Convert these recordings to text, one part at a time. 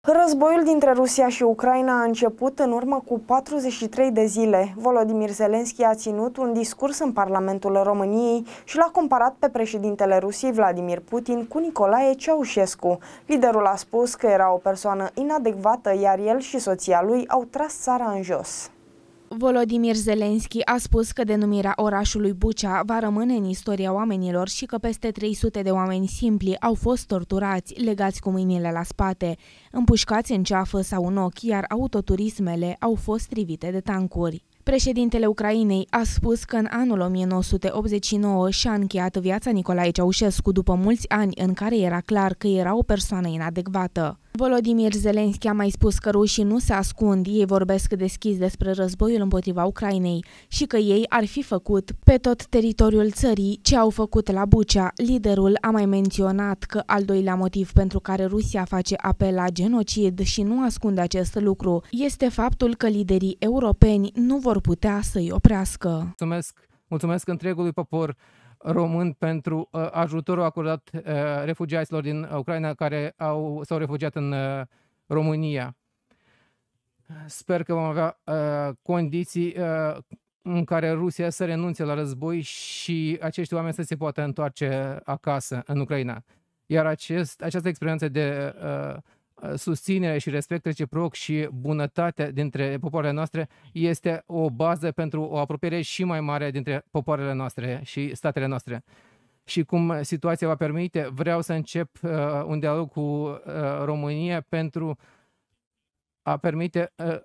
Războiul dintre Rusia și Ucraina a început în urmă cu 43 de zile. Volodymyr Zelenski a ținut un discurs în Parlamentul României și l-a comparat pe președintele Rusiei Vladimir Putin cu Nicolae Ceaușescu. Liderul a spus că era o persoană inadecvată, iar el și soția lui au tras țara în jos. Volodimir Zelenski a spus că denumirea orașului Bucea va rămâne în istoria oamenilor și că peste 300 de oameni simpli au fost torturați, legați cu mâinile la spate, împușcați în ceafă sau în ochi, iar autoturismele au fost trivite de tancuri. Președintele Ucrainei a spus că în anul 1989 și-a încheiat viața Nicolae Ceaușescu după mulți ani în care era clar că era o persoană inadecvată. Volodimir Zelenski a mai spus că rușii nu se ascund, ei vorbesc deschis despre războiul împotriva Ucrainei și că ei ar fi făcut pe tot teritoriul țării ce au făcut la Bucea. Liderul a mai menționat că al doilea motiv pentru care Rusia face apel la genocid și nu ascunde acest lucru este faptul că liderii europeni nu vor putea să-i oprească. Mulțumesc, mulțumesc întregului popor român pentru uh, ajutorul acordat uh, refugiaților din Ucraina care au, s-au refugiat în uh, România. Sper că vom avea condiții în care Rusia să renunțe la război și acești oameni să se poată întoarce acasă în Ucraina. Iar acest, această experiență de uh, susținerea și respect reciproc și bunătatea dintre popoarele noastre este o bază pentru o apropiere și mai mare dintre popoarele noastre și statele noastre. Și cum situația va permite, vreau să încep uh, un dialog cu uh, România pentru a permite uh,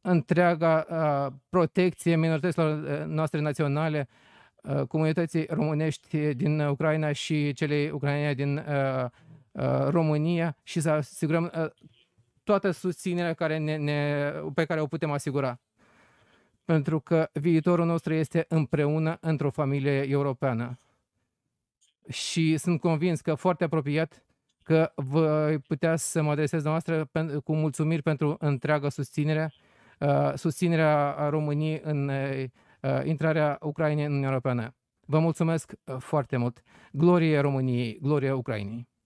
întreaga uh, protecție minorităților uh, noastre naționale, uh, comunității românești din Ucraina și celei ucrainene din uh, Uh, România și să asigurăm uh, toată susținerea care ne, ne, pe care o putem asigura. Pentru că viitorul nostru este împreună într-o familie europeană. Și sunt convins că foarte apropiat că voi putea să mă adresez noastră cu mulțumiri pentru întreaga susținere, uh, susținerea României în intrarea Ucrainei în Uniunea Europeană. Vă mulțumesc foarte mult. Glorie României, glorie Ucrainei.